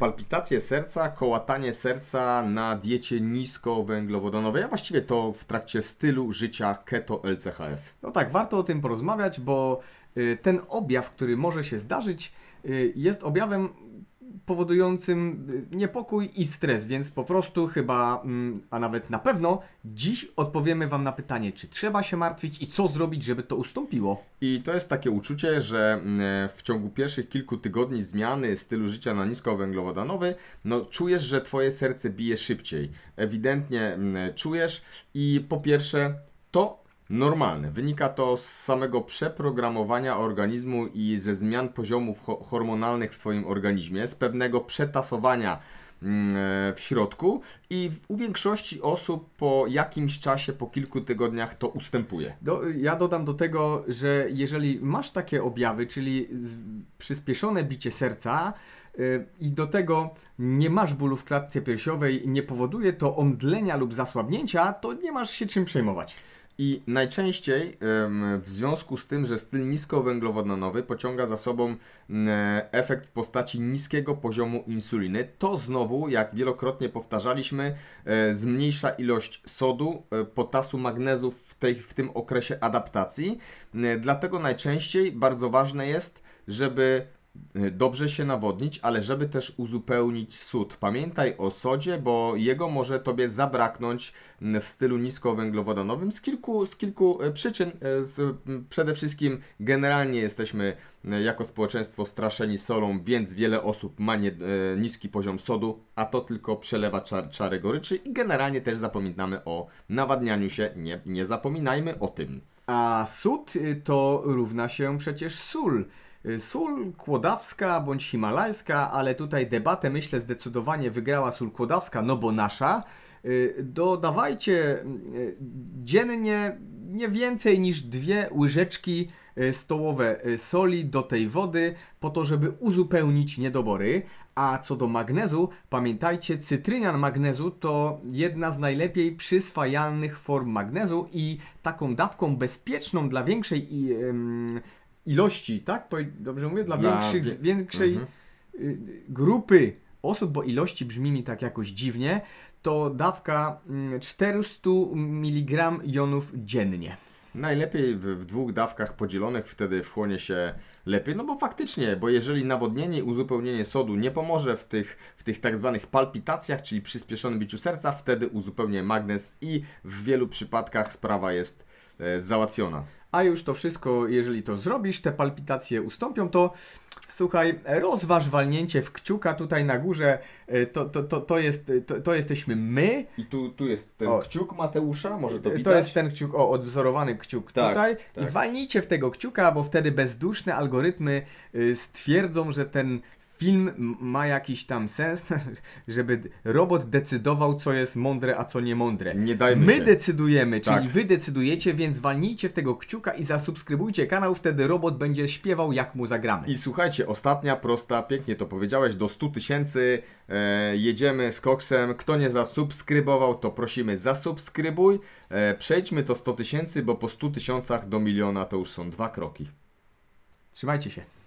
palpitacje serca, kołatanie serca na diecie niskowęglowodanowej, a właściwie to w trakcie stylu życia keto LCHF. No tak, warto o tym porozmawiać, bo Y, ten objaw, który może się zdarzyć, y, jest objawem powodującym y, niepokój i stres, więc po prostu chyba, mm, a nawet na pewno, dziś odpowiemy Wam na pytanie, czy trzeba się martwić i co zrobić, żeby to ustąpiło. I to jest takie uczucie, że mm, w ciągu pierwszych kilku tygodni zmiany stylu życia na niskowęglowodanowy, no czujesz, że Twoje serce bije szybciej. Ewidentnie mm, czujesz i po pierwsze, to normalne. Wynika to z samego przeprogramowania organizmu i ze zmian poziomów hormonalnych w Twoim organizmie, z pewnego przetasowania mm, e, w środku i u większości osób po jakimś czasie, po kilku tygodniach to ustępuje. Do, ja dodam do tego, że jeżeli masz takie objawy, czyli przyspieszone bicie serca, e, i do tego nie masz bólu w klatce piersiowej, nie powoduje to omdlenia lub zasłabnięcia, to nie masz się czym przejmować. I najczęściej w związku z tym, że styl niskowęglowodanowy pociąga za sobą efekt w postaci niskiego poziomu insuliny, to znowu, jak wielokrotnie powtarzaliśmy, e, zmniejsza ilość sodu, e, potasu, magnezu w, tej, w tym okresie adaptacji. E, dlatego najczęściej bardzo ważne jest, żeby Y, dobrze się nawodnić, ale żeby też uzupełnić sód. Pamiętaj o sodzie, bo jego może Tobie zabraknąć mm, w stylu niskowęglowodanowym z kilku, z kilku y, przyczyn. Y, z, mm, przede wszystkim generalnie jesteśmy jako społeczeństwo straszeni solą, więc wiele osób ma nie, niski poziom sodu, a to tylko przelewa czar, czary goryczy i generalnie też zapominamy o nawadnianiu się. Nie, nie zapominajmy o tym. A sód to równa się przecież sól. Y, sól kłodawska bądź himalajska, ale tutaj debatę myślę zdecydowanie wygrała sól kłodawska, no bo nasza. Y, dodawajcie y, dziennie nie więcej niż dwie łyżeczki stołowe soli do tej wody, po to, żeby uzupełnić niedobory. A co do magnezu, pamiętajcie, cytrynian magnezu to jedna z najlepiej przyswajalnych form magnezu i taką dawką bezpieczną dla większej ilości, tak? Dobrze mówię? Dla, dla większych, większej mhm. Y, grupy osób, bo ilości brzmi mi tak jakoś dziwnie, to dawka 400 mm, mg jonów dziennie. Najlepiej w, w, dwóch dawkach podzielonych wtedy wchłonie się lepiej, no bo faktycznie, bo jeżeli nawodnienie i uzupełnienie sodu nie pomoże w tych, w tych tak zwanych palpitacjach, czyli przyspieszonym biciu serca, wtedy uzupełnię magnez i w wielu przypadkach sprawa jest e, załatwiona a już to wszystko, jeżeli to zrobisz, te palpitacje ustąpią, to słuchaj, rozważ walnięcie w kciuka tutaj na górze, e, to, to, to, to, jest, to, to jesteśmy my. I tu, tu jest ten o, kciuk Mateusza, może to e, widać? To jest ten kciuk, o, odwzorowany kciuk tak, tutaj. Tak. I walnijcie w tego kciuka, bo wtedy bezduszne algorytmy y, stwierdzą, że ten film ma jakiś tam sens, żeby robot decydował, co jest mądre, a co nie mądre. Nie dajmy My się. decydujemy, czyli tak. wy decydujecie, więc walnijcie w tego kciuka i zasubskrybujcie kanał, wtedy robot będzie śpiewał, jak mu zagramy. I słuchajcie, ostatnia prosta, pięknie to powiedziałeś, do 100 tysięcy e, jedziemy z koksem. Kto nie zasubskrybował, to prosimy zasubskrybuj. E, przejdźmy to 100 tysięcy, bo po 100 tysiącach do miliona to już są dwa kroki. Trzymajcie się.